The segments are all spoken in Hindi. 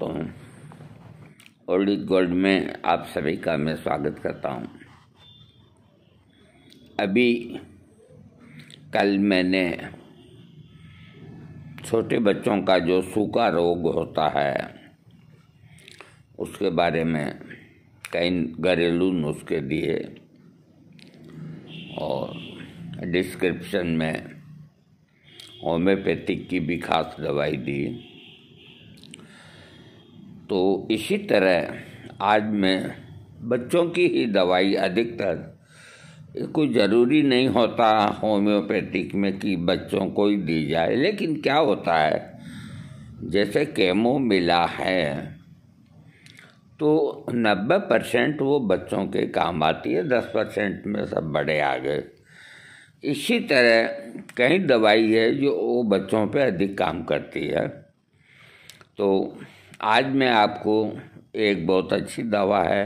दोस्तों ओल्ड गोल्ड में आप सभी का मैं स्वागत करता हूँ अभी कल मैंने छोटे बच्चों का जो सूखा रोग होता है उसके बारे में कई घरेलू नुस्खे दिए और डिस्क्रिप्शन में होम्योपैथिक की भी खास दवाई दी तो इसी तरह आज मैं बच्चों की ही दवाई अधिकतर कोई ज़रूरी नहीं होता होम्योपैथिक में कि बच्चों को ही दी जाए लेकिन क्या होता है जैसे केमो मिला है तो 90 परसेंट वो बच्चों के काम आती है 10 परसेंट में सब बड़े आ गए इसी तरह कई दवाई है जो वो बच्चों पे अधिक काम करती है तो आज मैं आपको एक बहुत अच्छी दवा है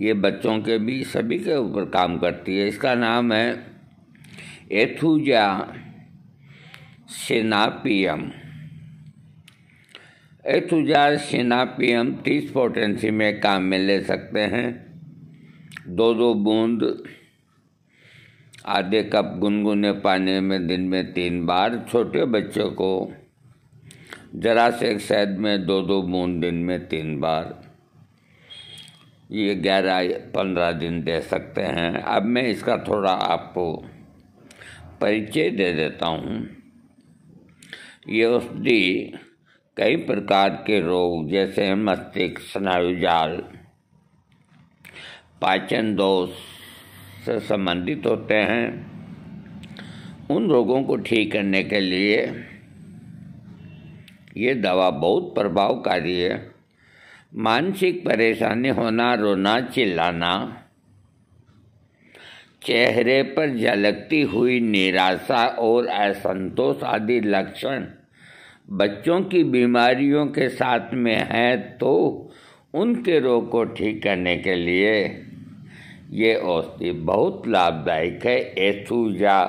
ये बच्चों के भी सभी के ऊपर काम करती है इसका नाम है एथुजा सिनापियम एथुजा सिनापियम तीस पोटेंसी में काम में ले सकते हैं दो दो बूंद आधे कप गुनगुने पानी में दिन में तीन बार छोटे बच्चों को जरा से एक में दो दो बूंद दिन में तीन बार ये ग्यारह पंद्रह दिन दे सकते हैं अब मैं इसका थोड़ा आपको परिचय दे देता हूँ ये औषधि कई प्रकार के रोग जैसे मस्तिष्क स्नायु जाल पाचन दोष से संबंधित होते हैं उन रोगों को ठीक करने के लिए ये दवा बहुत प्रभावकारी है मानसिक परेशानी होना रोना चिल्लाना चेहरे पर झलकती हुई निराशा और असंतोष आदि लक्षण बच्चों की बीमारियों के साथ में हैं तो उनके रोग को ठीक करने के लिए ये औषधि बहुत लाभदायक है एथूजा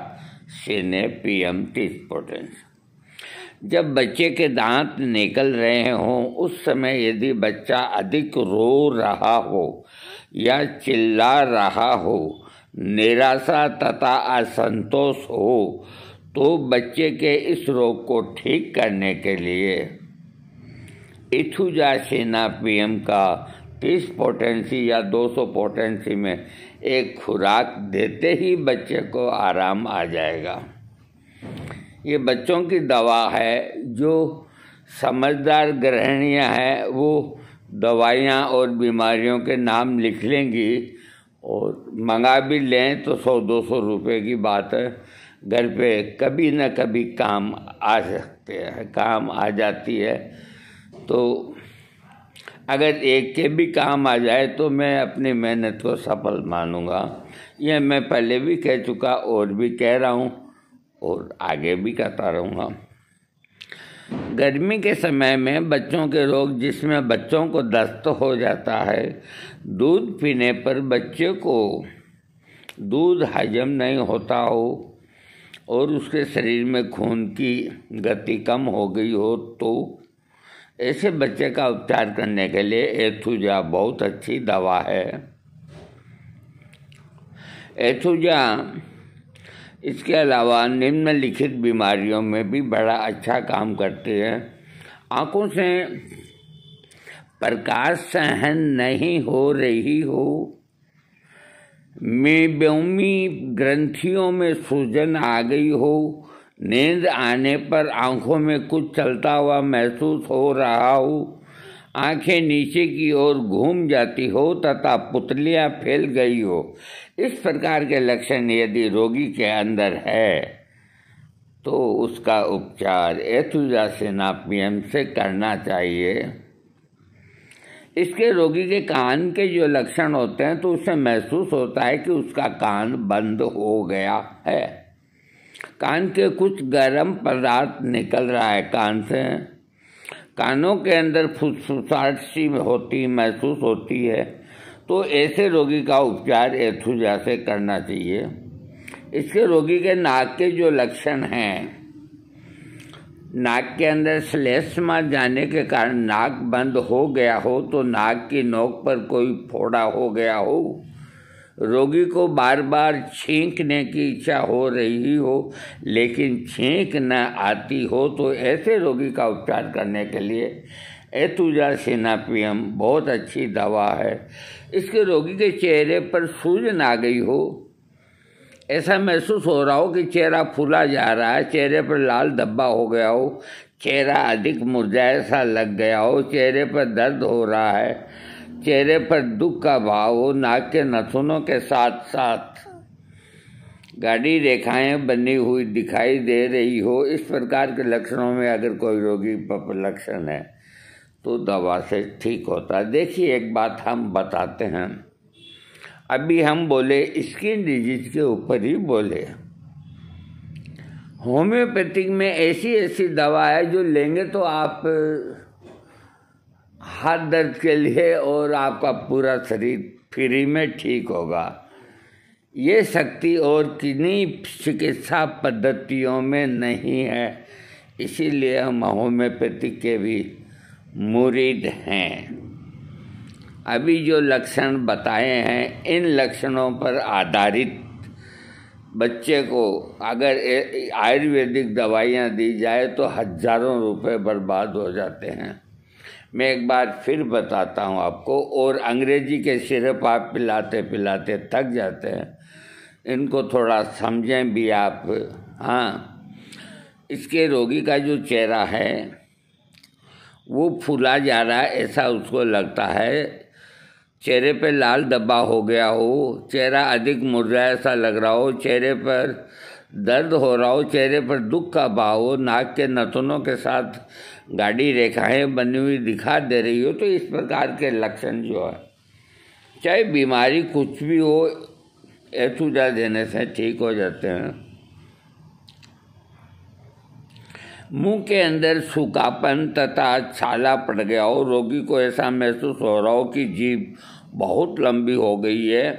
एम तीस पोटेंशियल जब बच्चे के दांत निकल रहे हों उस समय यदि बच्चा अधिक रो रहा हो या चिल्ला रहा हो निराशा तथा असंतोष हो तो बच्चे के इस रोग को ठीक करने के लिए इथुजा सेना पी का तीस पोटेंसी या दो सौ पोटेंसी में एक खुराक देते ही बच्चे को आराम आ जाएगा ये बच्चों की दवा है जो समझदार गृहणियाँ हैं वो दवाइयाँ और बीमारियों के नाम लिख लेंगी और मंगा भी लें तो सौ दो सौ रुपये की बात है घर पे कभी न कभी काम आ सकते हैं काम आ जाती है तो अगर एक के भी काम आ जाए तो मैं अपनी मेहनत को सफल मानूंगा यह मैं पहले भी कह चुका और भी कह रहा हूँ और आगे भी करता रहूँगा गर्मी के समय में बच्चों के रोग जिसमें बच्चों को दस्त हो जाता है दूध पीने पर बच्चे को दूध हजम नहीं होता हो और उसके शरीर में खून की गति कम हो गई हो तो ऐसे बच्चे का उपचार करने के लिए एथुजा बहुत अच्छी दवा है एथुजा इसके अलावा निम्नलिखित बीमारियों में भी बड़ा अच्छा काम करती है आँखों से प्रकाश सहन नहीं हो रही हो मेब्योमी ग्रंथियों में सूजन आ गई हो नींद आने पर आंखों में कुछ चलता हुआ महसूस हो रहा हो आंखें नीचे की ओर घूम जाती हो तथा पुतलियाँ फैल गई हो इस प्रकार के लक्षण यदि रोगी के अंदर है तो उसका उपचार एथुजा से करना चाहिए इसके रोगी के कान के जो लक्षण होते हैं तो उससे महसूस होता है कि उसका कान बंद हो गया है कान के कुछ गर्म पदार्थ निकल रहा है कान से कानों के अंदर फुसफुसाहट सी होती महसूस होती है तो ऐसे रोगी का उपचार एथुजा से करना चाहिए इसके रोगी के नाक के जो लक्षण हैं नाक के अंदर श्लेष्मा जाने के कारण नाक बंद हो गया हो तो नाक की नोक पर कोई फोड़ा हो गया हो रोगी को बार बार छींकने की इच्छा हो रही हो लेकिन छींक न आती हो तो ऐसे रोगी का उपचार करने के लिए एतुजा सेनापियम बहुत अच्छी दवा है इसके रोगी के चेहरे पर सूजन आ गई हो ऐसा महसूस हो रहा हो कि चेहरा फूला जा रहा है चेहरे पर लाल धब्बा हो गया हो चेहरा अधिक मुरझाया सा लग गया हो चेहरे पर दर्द हो रहा है चेहरे पर दुख का भाव हो नाक के नथुनों के साथ साथ गाढ़ी रेखाएं बनी हुई दिखाई दे रही हो इस प्रकार के लक्षणों में अगर कोई रोगी पर लक्षण है तो दवा से ठीक होता है देखिए एक बात हम बताते हैं अभी हम बोले स्किन डिजीज के ऊपर ही बोले होम्योपैथिक में ऐसी ऐसी दवा है जो लेंगे तो आप हाथ दर्द के लिए और आपका पूरा शरीर फ्री में ठीक होगा ये शक्ति और किन्हीं चिकित्सा पद्धतियों में नहीं है इसीलिए हम होम्योपैथिक के भी मुरीद हैं अभी जो लक्षण बताए हैं इन लक्षणों पर आधारित बच्चे को अगर आयुर्वेदिक दवाइयाँ दी जाए तो हजारों रुपए बर्बाद हो जाते हैं मैं एक बार फिर बताता हूँ आपको और अंग्रेजी के सिरप आप पिलाते पिलाते थक जाते हैं इनको थोड़ा समझें भी आप हाँ इसके रोगी का जो चेहरा है वो फूला जा रहा है ऐसा उसको लगता है चेहरे पे लाल डब्बा हो गया हो चेहरा अधिक मुरझाया ऐसा लग रहा हो चेहरे पर दर्द हो रहा हो चेहरे पर दुख का भाव हो नाक के नथुनों के साथ गाढ़ी रेखाएं बनी हुई दिखा दे रही हो तो इस प्रकार के लक्षण जो है चाहे बीमारी कुछ भी हो ऐसा देने से ठीक हो जाते हैं मुंह के अंदर सूखापन तथा छाला पड़ गया हो रोगी को ऐसा महसूस हो रहा हो कि जीभ बहुत लंबी हो गई है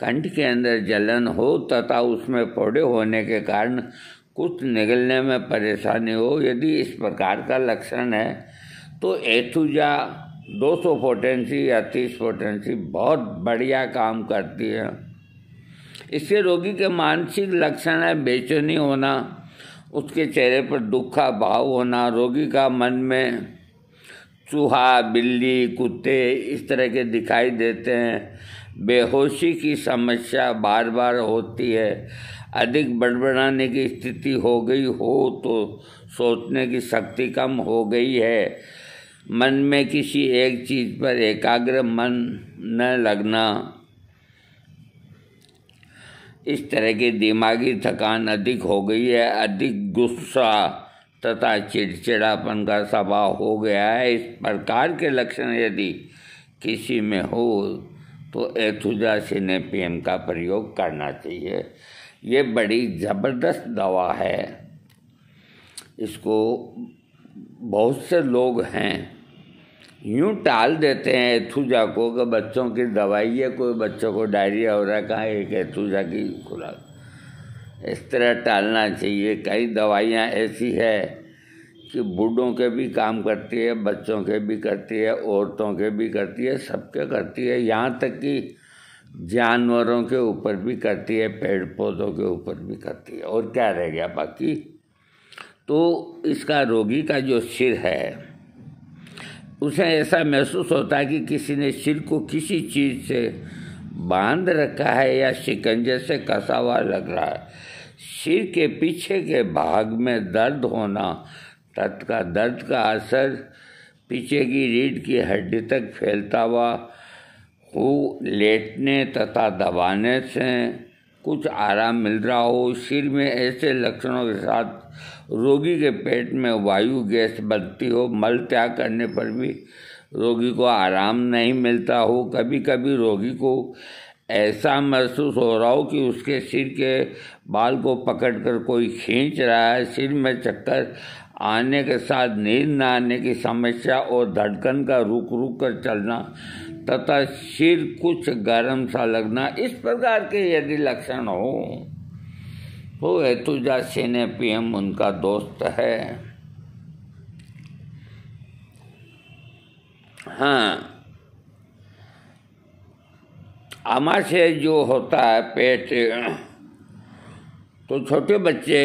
कंठ के अंदर जलन हो तथा उसमें फोड़े होने के कारण कुछ निगलने में परेशानी हो यदि इस प्रकार का लक्षण है तो एथुजा 200 पोटेंसी या 30 पोटेंसी बहुत बढ़िया काम करती है इससे रोगी के मानसिक लक्षण है बेचैनी होना उसके चेहरे पर दुख का भाव होना रोगी का मन में चूहा बिल्ली कुत्ते इस तरह के दिखाई देते हैं बेहोशी की समस्या बार बार होती है अधिक बड़बड़ाने की स्थिति हो गई हो तो सोचने की शक्ति कम हो गई है मन में किसी एक चीज़ पर एकाग्र मन न लगना इस तरह की दिमागी थकान अधिक हो गई है अधिक गुस्सा तथा चिड़चिड़ापन का स्वभाव हो गया है इस प्रकार के लक्षण यदि किसी में हो तो एथुजा सिनेपियम का प्रयोग करना चाहिए ये बड़ी ज़बरदस्त दवा है इसको बहुत से लोग हैं यूँ टाल देते हैं एथुजा को कि बच्चों की दवाई है कोई बच्चों को डायरिया हो रहा है कहाँ एक एथुजा की खुराक इस तरह टालना चाहिए कई दवाइयाँ ऐसी है कि बूढ़ों के भी काम करती है बच्चों के भी करती है औरतों के भी करती है सबके करती है यहाँ तक कि जानवरों के ऊपर भी करती है पेड़ पौधों के ऊपर भी करती है और क्या रह गया बाकी तो इसका रोगी का जो सिर है उसे ऐसा महसूस होता है कि किसी ने सिर को किसी चीज़ से बांध रखा है या शिकंजे से कसा हुआ लग रहा है सिर के पीछे के भाग में दर्द होना तत् का दर्द का असर पीछे की रीढ़ की हड्डी तक फैलता हुआ हो लेटने तथा दबाने से कुछ आराम मिल रहा हो सिर में ऐसे लक्षणों के साथ रोगी के पेट में वायु गैस बनती हो मल त्याग करने पर भी रोगी को आराम नहीं मिलता हो कभी कभी रोगी को ऐसा महसूस हो रहा हो कि उसके सिर के बाल को पकड़कर कोई खींच रहा है सिर में चक्कर आने के साथ नींद न आने की समस्या और धड़कन का रुक रुक कर चलना तथा सिर कुछ गर्म सा लगना इस प्रकार के यदि लक्षण हों वो ऐतुजा सेन पीएम उनका दोस्त है हाँ आमाशय जो होता है पेट तो छोटे बच्चे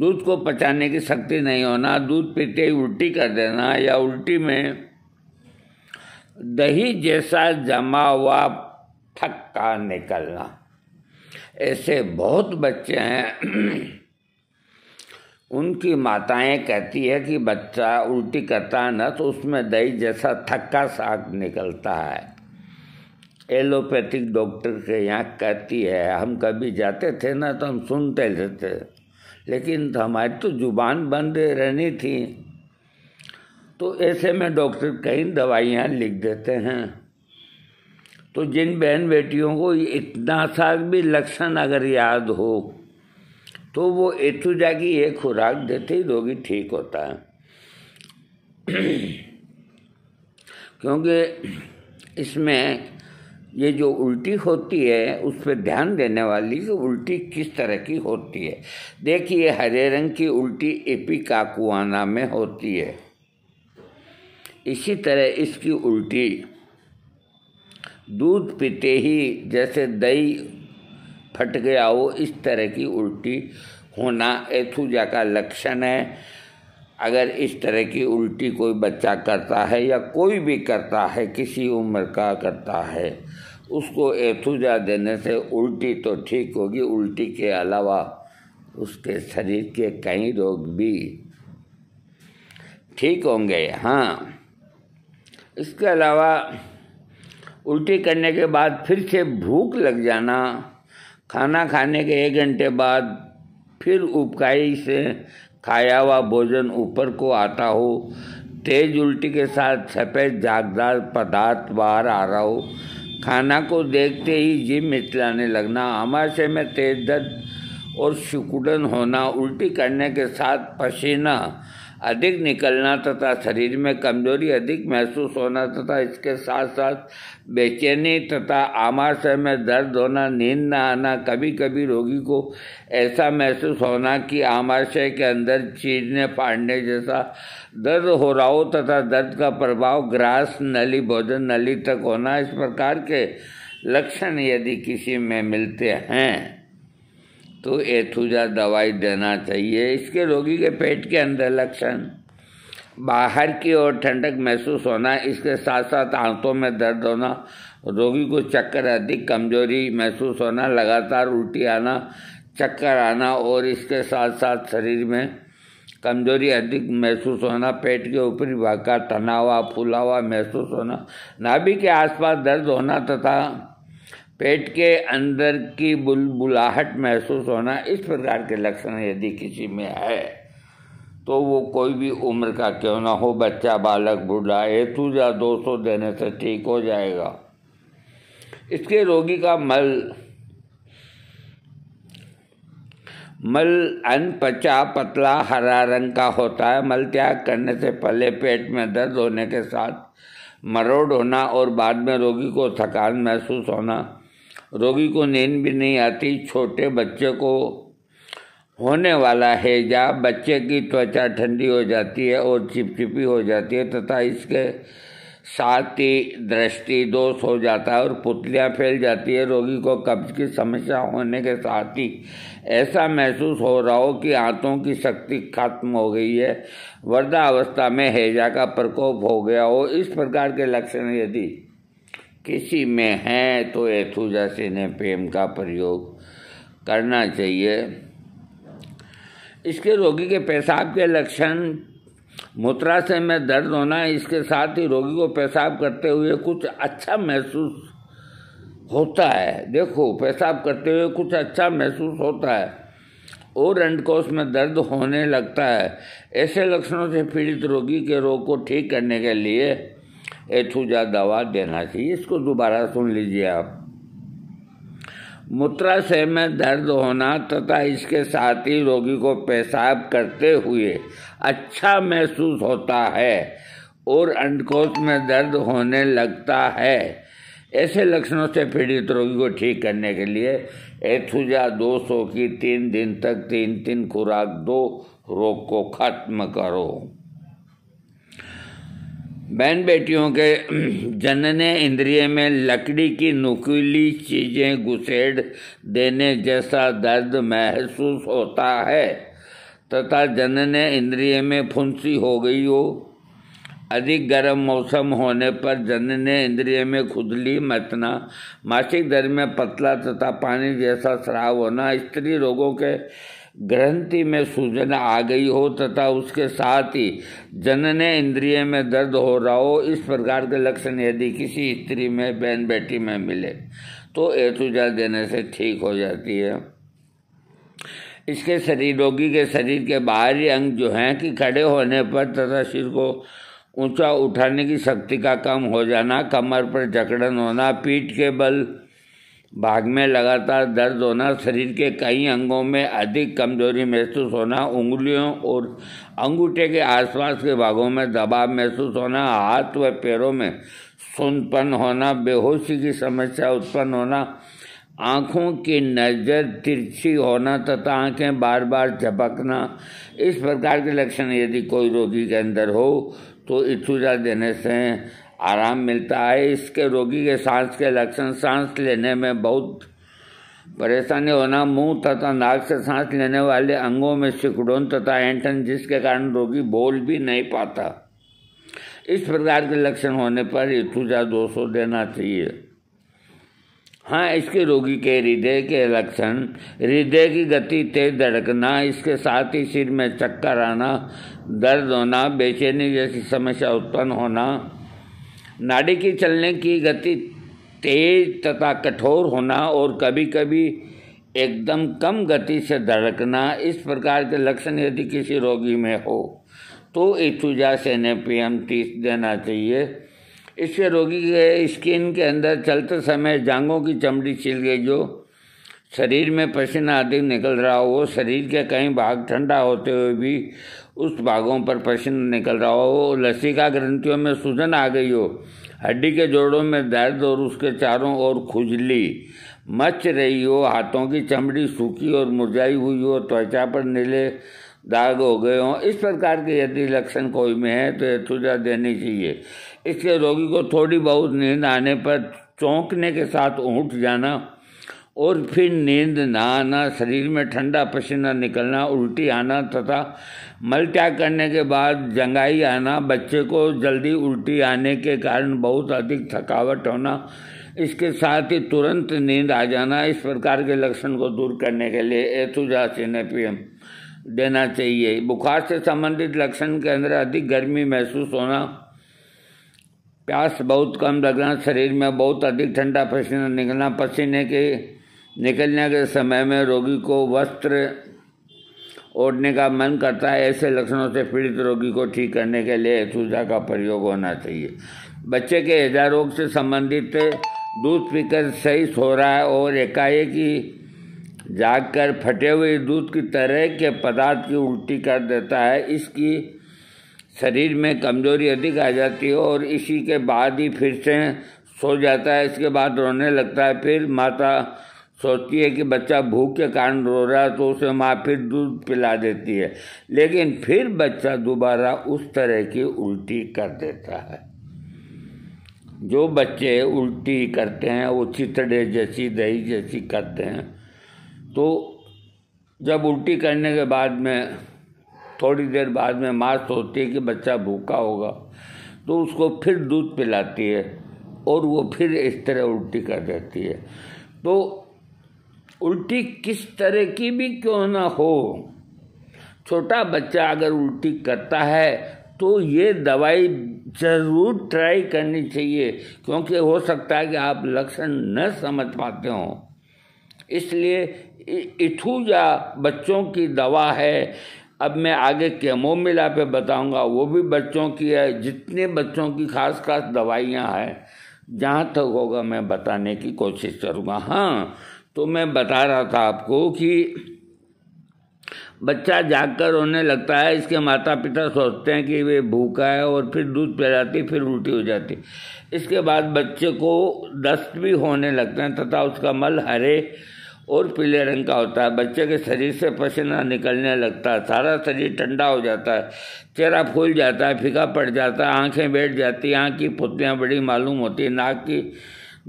दूध को पचाने की शक्ति नहीं होना दूध पीते ही उल्टी कर देना या उल्टी में दही जैसा जमा हुआ थक्का निकलना ऐसे बहुत बच्चे हैं उनकी माताएं कहती है कि बच्चा उल्टी करता है ना तो उसमें दही जैसा थक्का साग निकलता है एलोपैथिक डॉक्टर के यहाँ कहती है हम कभी जाते थे ना तो हम सुनते रहते लेकिन हमारी तो जुबान बंद रहनी थी तो ऐसे में डॉक्टर कई दवाइयाँ लिख देते हैं तो जिन बहन बेटियों को इतना सा भी लक्षण अगर याद हो तो वो एतुजा की एक खुराक देते ही रोगी ठीक होता है क्योंकि इसमें ये जो उल्टी होती है उस पर ध्यान देने वाली कि उल्टी किस तरह की होती है देखिए हरे रंग की उल्टी एपिकाकुआना में होती है इसी तरह इसकी उल्टी दूध पीते ही जैसे दही फट गया हो इस तरह की उल्टी होना एथुजा का लक्षण है अगर इस तरह की उल्टी कोई बच्चा करता है या कोई भी करता है किसी उम्र का करता है उसको एथुजा देने से उल्टी तो ठीक होगी उल्टी के अलावा उसके शरीर के कई रोग भी ठीक होंगे हाँ इसके अलावा उल्टी करने के बाद फिर से भूख लग जाना खाना खाने के एक घंटे बाद फिर उपकाई से खाया हुआ भोजन ऊपर को आता हो तेज उल्टी के साथ सफ़ेद जागदार पदार्थ बाहर आ रहा हो खाना को देखते ही जिम मिचलाने लगना आमाशय में तेज दर्द और सिकुड़न होना उल्टी करने के साथ पसीना अधिक निकलना तथा शरीर में कमजोरी अधिक महसूस होना तथा इसके साथ साथ बेचैनी तथा आमाशय में दर्द होना नींद न आना कभी कभी रोगी को ऐसा महसूस होना कि आमाशय के अंदर चीरने फाड़ने जैसा दर्द हो रहा हो तथा दर्द का प्रभाव ग्रास नली भोजन नली तक होना इस प्रकार के लक्षण यदि किसी में मिलते हैं तो एथुजा दवाई देना चाहिए इसके रोगी के पेट के अंदर लक्षण बाहर की ओर ठंडक महसूस होना इसके साथ साथ आंतों में दर्द होना रोगी को चक्कर अधिक कमजोरी महसूस होना लगातार उल्टी आना चक्कर आना और इसके साथ साथ शरीर में कमजोरी अधिक महसूस होना पेट के ऊपरी भाग का तनावा हुआ महसूस होना नाभि के आसपास दर्द होना तथा पेट के अंदर की बुलबुलाहट महसूस होना इस प्रकार के लक्षण यदि किसी में है तो वो कोई भी उम्र का क्यों ना हो बच्चा बालक बूढ़ा हेतु या दो सौ देने से ठीक हो जाएगा इसके रोगी का मल मल अन पचा पतला हरा रंग का होता है मल त्याग करने से पहले पेट में दर्द होने के साथ मरोड़ होना और बाद में रोगी को थकान महसूस होना रोगी को नींद भी नहीं आती छोटे बच्चे को होने वाला हैजा बच्चे की त्वचा ठंडी हो जाती है और चिपचिपी हो जाती है तथा इसके साथ ही दृष्टि दोष हो जाता है और पुतलियाँ फैल जाती है रोगी को कब्ज की समस्या होने के साथ ही ऐसा महसूस हो रहा हो कि आंतों की शक्ति खत्म हो गई है वर्धा अवस्था में हैजा का प्रकोप हो गया हो इस प्रकार के लक्षण यदि किसी में है तो से ने प्रेम का प्रयोग करना चाहिए इसके रोगी के पेशाब के लक्षण मूत्राशय में दर्द होना इसके साथ ही रोगी को पेशाब करते हुए कुछ अच्छा महसूस होता है देखो पेशाब करते हुए कुछ अच्छा महसूस होता है और अंडकोश में दर्द होने लगता है ऐसे लक्षणों से पीड़ित रोगी के रोग को ठीक करने के लिए एथुजा दवा देना चाहिए इसको दोबारा सुन लीजिए आप मूत्राशय में दर्द होना तथा इसके साथ ही रोगी को पेशाब करते हुए अच्छा महसूस होता है और अंडकोश में दर्द होने लगता है ऐसे लक्षणों से पीड़ित रोगी को ठीक करने के लिए एथुजा दो सौ की तीन दिन तक तीन तीन खुराक दो रोग को खत्म करो बहन बेटियों के जनने इंद्रिय में लकड़ी की नुकीली चीज़ें घुसेड़ देने जैसा दर्द महसूस होता है तथा जनने इंद्रिय में फुंसी हो गई हो अधिक गर्म मौसम होने पर जनने इंद्रिय में खुदली मतना मासिक दर में पतला तथा पानी जैसा श्राव होना स्त्री रोगों के ग्रंथि में सूजन आ गई हो तथा उसके साथ ही जनने इंद्रिय में दर्द हो रहा हो इस प्रकार के लक्षण यदि किसी स्त्री में बहन बेटी में मिले तो एतुजा देने से ठीक हो जाती है इसके शरीर रोगी के शरीर के बाहरी अंग जो हैं कि खड़े होने पर तथा शरीर को ऊंचा उठाने की शक्ति का कम हो जाना कमर पर जकड़न होना पीठ के बल भाग में लगातार दर्द होना शरीर के कई अंगों में अधिक कमजोरी महसूस होना उंगलियों और अंगूठे के आसपास के भागों में दबाव महसूस होना हाथ व पैरों में सुनपन होना बेहोशी की समस्या उत्पन्न होना आँखों की नज़र तिरछी होना तथा आँखें बार बार झपकना इस प्रकार के लक्षण यदि कोई रोगी के अंदर हो तो इथुजा देने से आराम मिलता है इसके रोगी के सांस के लक्षण सांस लेने में बहुत परेशानी होना मुंह तथा नाक से सांस लेने वाले अंगों में सिकुड़न तथा एंटन जिसके कारण रोगी बोल भी नहीं पाता इस प्रकार के लक्षण होने पर ऋतुजा सौ देना चाहिए हाँ इसके रोगी के हृदय के लक्षण हृदय की गति तेज धड़कना इसके साथ ही सिर में चक्कर आना दर्द होना बेचैनी जैसी समस्या उत्पन्न होना नाड़ी की चलने की गति तेज तथा कठोर होना और कभी कभी एकदम कम गति से धड़कना इस प्रकार के लक्षण यदि किसी रोगी में हो तो इथुजा सेनेपियम तीस देना चाहिए इससे रोगी के स्किन के अंदर चलते समय जांगों की चमड़ी छिल गई जो शरीर में पसीना अधिक निकल रहा हो वो शरीर के कई भाग ठंडा होते हुए भी उस भागों पर पसीन निकल रहा हो लसिका ग्रंथियों में सूजन आ गई हो हड्डी के जोड़ों में दर्द और उसके चारों ओर खुजली मच रही हो हाथों की चमड़ी सूखी और मुरझाई हुई हो त्वचा पर नीले दाग हो गए हों इस प्रकार के यदि लक्षण कोई में है तो सुझा देनी चाहिए इसके रोगी को थोड़ी बहुत नींद आने पर चौंकने के साथ ऊँट जाना और फिर नींद ना आना शरीर में ठंडा पसीना निकलना उल्टी आना तथा मल त्याग करने के बाद जंगाई आना बच्चे को जल्दी उल्टी आने के कारण बहुत अधिक थकावट होना इसके साथ ही तुरंत नींद आ जाना इस प्रकार के लक्षण को दूर करने के लिए एथुजा एपीएम देना चाहिए बुखार से संबंधित लक्षण के अंदर अधिक गर्मी महसूस होना प्यास बहुत कम लगना शरीर में बहुत अधिक ठंडा पसीना निकलना पसीने के निकलने के समय में रोगी को वस्त्र ओढ़ने का मन करता है ऐसे लक्षणों से पीड़ित रोगी को ठीक करने के लिए सूजा का प्रयोग होना चाहिए बच्चे के हृदय रोग से संबंधित दूध पीकर सही सो रहा है और एकाएक ही जाग कर फटे हुए दूध की तरह के पदार्थ की उल्टी कर देता है इसकी शरीर में कमजोरी अधिक आ जाती है और इसी के बाद ही फिर से सो जाता है इसके बाद रोने लगता है फिर माता सोचती है कि बच्चा भूख के कारण रो रहा है तो उसे माँ फिर दूध पिला देती है लेकिन फिर बच्चा दोबारा उस तरह की उल्टी कर देता है जो बच्चे उल्टी करते हैं वो चितड़े जैसी दही जैसी करते हैं तो जब उल्टी करने के बाद में थोड़ी देर बाद में माँ सोचती है कि बच्चा भूखा होगा तो उसको फिर दूध पिलाती है और वो फिर इस तरह उल्टी कर देती है तो उल्टी किस तरह की भी क्यों ना हो छोटा बच्चा अगर उल्टी करता है तो ये दवाई ज़रूर ट्राई करनी चाहिए क्योंकि हो सकता है कि आप लक्षण न समझ पाते हो इसलिए इथू या बच्चों की दवा है अब मैं आगे केमो मिला पे बताऊंगा वो भी बच्चों की है जितने बच्चों की खास खास दवाइयाँ हैं जहाँ तक होगा मैं बताने की कोशिश करूँगा हाँ तो मैं बता रहा था आपको कि बच्चा जागकर रोने लगता है इसके माता पिता सोचते हैं कि वे भूखा है और फिर दूध पिलाती फिर उल्टी हो जाती इसके बाद बच्चे को दस्त भी होने लगते हैं तथा उसका मल हरे और पीले रंग का होता है बच्चे के शरीर से पसीना निकलने लगता है सारा शरीर ठंडा हो जाता है चेहरा फूल जाता है फीका पड़ जाता है आँखें बैठ जाती हैं आँख की पुतलियाँ बड़ी मालूम होती है नाक की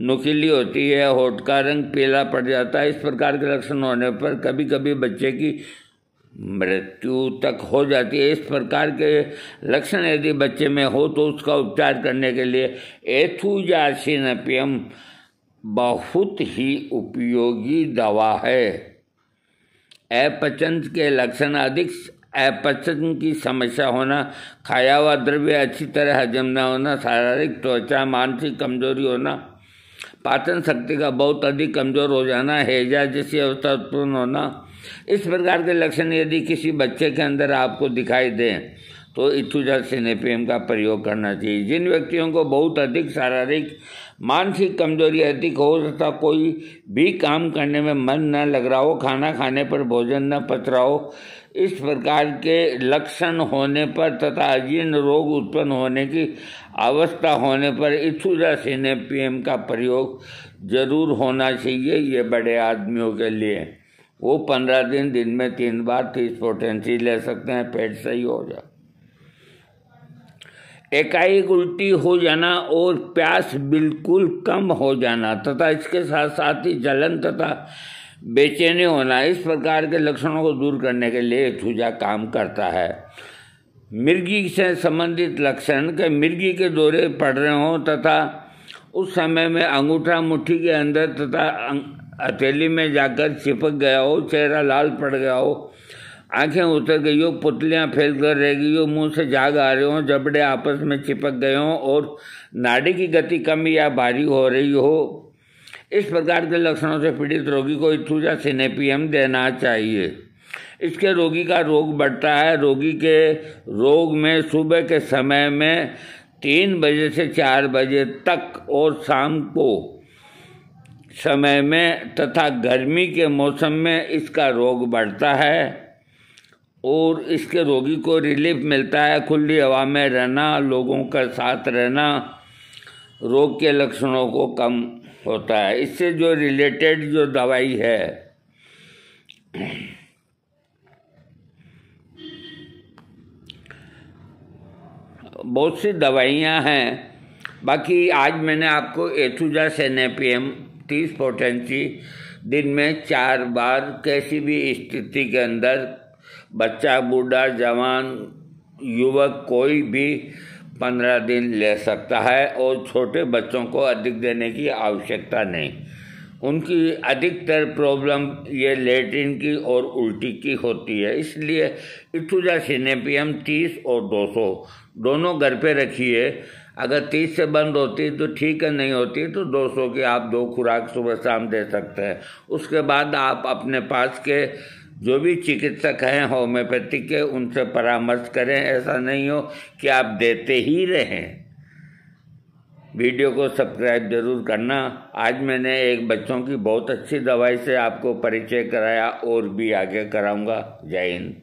नुकीली होती है होठ का रंग पीला पड़ जाता है इस प्रकार के लक्षण होने पर कभी कभी बच्चे की मृत्यु तक हो जाती है इस प्रकार के लक्षण यदि बच्चे में हो तो उसका उपचार करने के लिए एथुजासीनपियम बहुत ही उपयोगी दवा है अपचन के लक्षण अधिक अपचन की समस्या होना खाया हुआ द्रव्य अच्छी तरह हजम न होना शारीरिक त्वचा मानसिक कमजोरी होना पाचन शक्ति का बहुत अधिक कमजोर हो जाना हैजा जैसी अवस्था उत्पन्न होना इस प्रकार के लक्षण यदि किसी बच्चे के अंदर आपको दिखाई दें तो इथुजा सिनेपियम का प्रयोग करना चाहिए जिन व्यक्तियों को बहुत अधिक शारीरिक मानसिक कमजोरी अधिक हो तथा कोई भी काम करने में मन न लग रहा हो खाना खाने पर भोजन न पच रहा हो इस प्रकार के लक्षण होने पर तथा अजीर्ण रोग उत्पन्न होने की अवस्था होने पर इच्छुदा सीने पीएम का प्रयोग जरूर होना चाहिए ये बड़े आदमियों के लिए वो पंद्रह दिन दिन में तीन बार तीस पोटेंसी ले सकते हैं पेट सही हो जाए एकाएक उल्टी हो जाना और प्यास बिल्कुल कम हो जाना तथा इसके साथ साथ ही जलन तथा बेचैनी होना इस प्रकार के लक्षणों को दूर करने के लिए छूजा काम करता है मिर्गी से संबंधित लक्षण के मिर्गी के दौरे पड़ रहे हों तथा उस समय में अंगूठा मुट्ठी के अंदर तथा अं-, हथेली में जाकर चिपक गया हो चेहरा लाल पड़ गया हो आंखें उतर गई हो पुतलियाँ फैल कर रह गई हो मुंह से जाग आ रहे हों जबड़े आपस में चिपक गए हों और नाड़ी की गति कम या भारी हो रही हो इस प्रकार के लक्षणों से पीड़ित रोगी को इथूजा सिनेपियम देना चाहिए इसके रोगी का रोग बढ़ता है रोगी के रोग में सुबह के समय में तीन बजे से चार बजे तक और शाम को समय में तथा गर्मी के मौसम में इसका रोग बढ़ता है और इसके रोगी को रिलीफ मिलता है खुली हवा में रहना लोगों के साथ रहना रोग के लक्षणों को कम होता है इससे जो रिलेटेड जो दवाई है बहुत सी दवाइयाँ हैं बाकी आज मैंने आपको एथुजा सेनेपियम नेपियम तीस पोटेंसी दिन में चार बार कैसी भी स्थिति के अंदर बच्चा बूढ़ा जवान युवक कोई भी पंद्रह दिन ले सकता है और छोटे बच्चों को अधिक देने की आवश्यकता नहीं उनकी अधिकतर प्रॉब्लम ये लेटिन की और उल्टी की होती है इसलिए इथुजा सिनेपियम तीस और दो सौ दोनों घर पे रखिए अगर तीस से बंद होती तो ठीक है नहीं होती तो दो सौ की आप दो खुराक सुबह शाम दे सकते हैं उसके बाद आप अपने पास के जो भी चिकित्सक हैं होम्योपैथिक के उनसे परामर्श करें ऐसा नहीं हो कि आप देते ही रहें वीडियो को सब्सक्राइब जरूर करना आज मैंने एक बच्चों की बहुत अच्छी दवाई से आपको परिचय कराया और भी आगे कराऊंगा जय हिंद